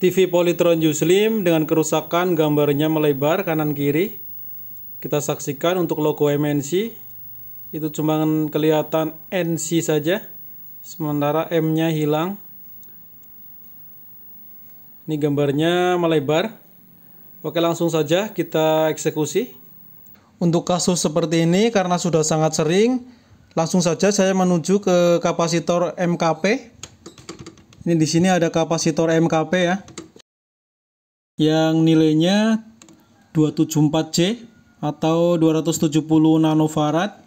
TV Polytron Juslim dengan kerusakan gambarnya melebar kanan kiri. Kita saksikan untuk logo MNC itu cuma kelihatan NC saja sementara M-nya hilang. Ini gambarnya melebar. Oke, langsung saja kita eksekusi. Untuk kasus seperti ini karena sudah sangat sering, langsung saja saya menuju ke kapasitor MKP ini di sini ada kapasitor MKP ya. Yang nilainya 274C atau 270 nanofarad.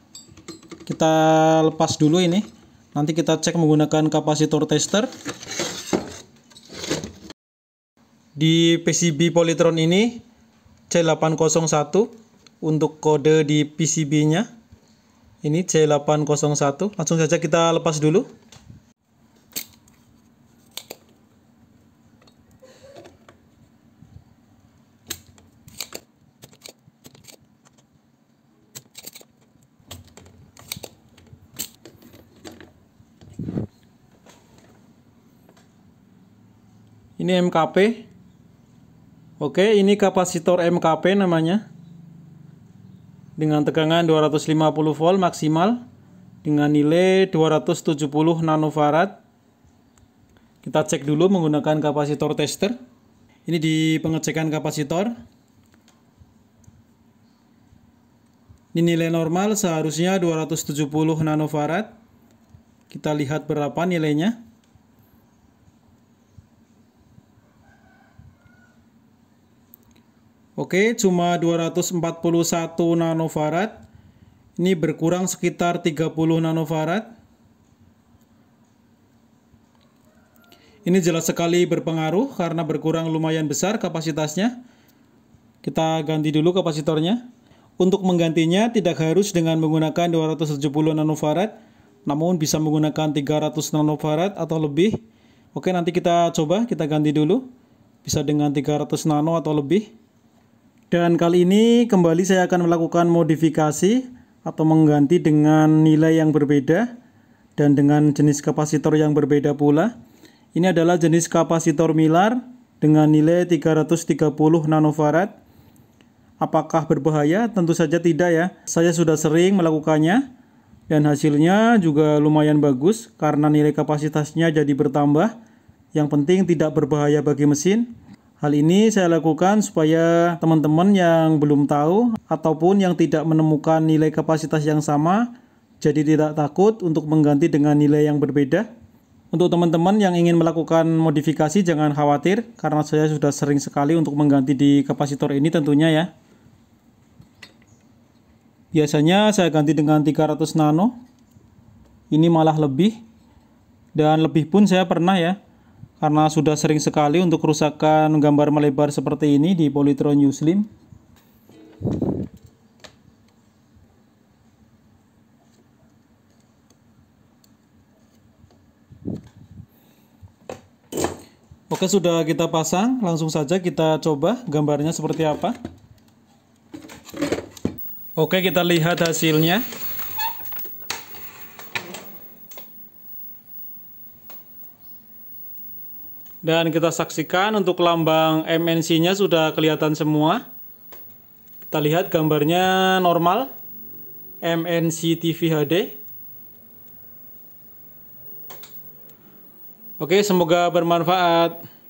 Kita lepas dulu ini. Nanti kita cek menggunakan kapasitor tester. Di PCB Polytron ini C801 untuk kode di PCB-nya. Ini C801. Langsung saja kita lepas dulu. ini MKP oke ini kapasitor MKP namanya dengan tegangan 250 volt maksimal dengan nilai 270 nanofarad kita cek dulu menggunakan kapasitor tester ini di pengecekan kapasitor ini nilai normal seharusnya 270 nanofarad kita lihat berapa nilainya Oke, cuma 241 nanofarad. Ini berkurang sekitar 30 nanofarad. Ini jelas sekali berpengaruh karena berkurang lumayan besar kapasitasnya. Kita ganti dulu kapasitornya. Untuk menggantinya tidak harus dengan menggunakan 270 nanofarad, namun bisa menggunakan 300 nanofarad atau lebih. Oke, nanti kita coba, kita ganti dulu. Bisa dengan 300 nano atau lebih. Dan kali ini kembali saya akan melakukan modifikasi atau mengganti dengan nilai yang berbeda dan dengan jenis kapasitor yang berbeda pula. Ini adalah jenis kapasitor milar dengan nilai 330 nanofarad. Apakah berbahaya? Tentu saja tidak ya. Saya sudah sering melakukannya dan hasilnya juga lumayan bagus karena nilai kapasitasnya jadi bertambah. Yang penting tidak berbahaya bagi mesin. Hal ini saya lakukan supaya teman-teman yang belum tahu ataupun yang tidak menemukan nilai kapasitas yang sama jadi tidak takut untuk mengganti dengan nilai yang berbeda. Untuk teman-teman yang ingin melakukan modifikasi jangan khawatir karena saya sudah sering sekali untuk mengganti di kapasitor ini tentunya ya. Biasanya saya ganti dengan 300 nano. Ini malah lebih dan lebih pun saya pernah ya karena sudah sering sekali untuk kerusakan gambar melebar seperti ini di Polytron Uslim. Oke sudah kita pasang, langsung saja kita coba gambarnya seperti apa. Oke kita lihat hasilnya. Dan kita saksikan untuk lambang MNC-nya sudah kelihatan semua. Kita lihat gambarnya normal. MNC TV HD. Oke, semoga bermanfaat.